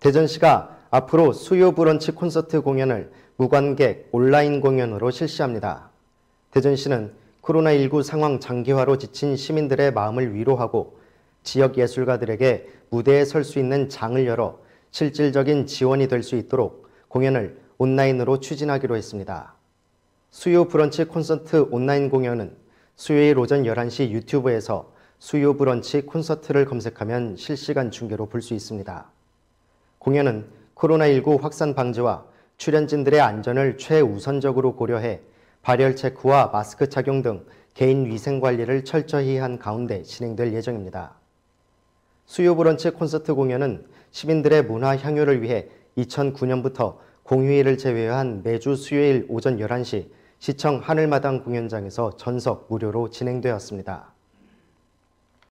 대전시가 앞으로 수요 브런치 콘서트 공연을 무관객 온라인 공연으로 실시합니다. 대전시는 코로나19 상황 장기화로 지친 시민들의 마음을 위로하고 지역 예술가들에게 무대에 설 수 있는 장을 열어 실질적인 지원이 될 수 있도록 공연을 온라인으로 추진하기로 했습니다. 수요 브런치 콘서트 온라인 공연은 수요일 오전 11시 유튜브에서 수요 브런치 콘서트를 검색하면 실시간 중계로 볼 수 있습니다. 공연은 코로나19 확산 방지와 출연진들의 안전을 최우선적으로 고려해 발열 체크와 마스크 착용 등 개인 위생 관리를 철저히 한 가운데 진행될 예정입니다. 수요 브런치 콘서트 공연은 시민들의 문화 향유를 위해 2009년부터 공휴일을 제외한 매주 수요일 오전 11시 시청 하늘마당 공연장에서 전석 무료로 진행되었습니다.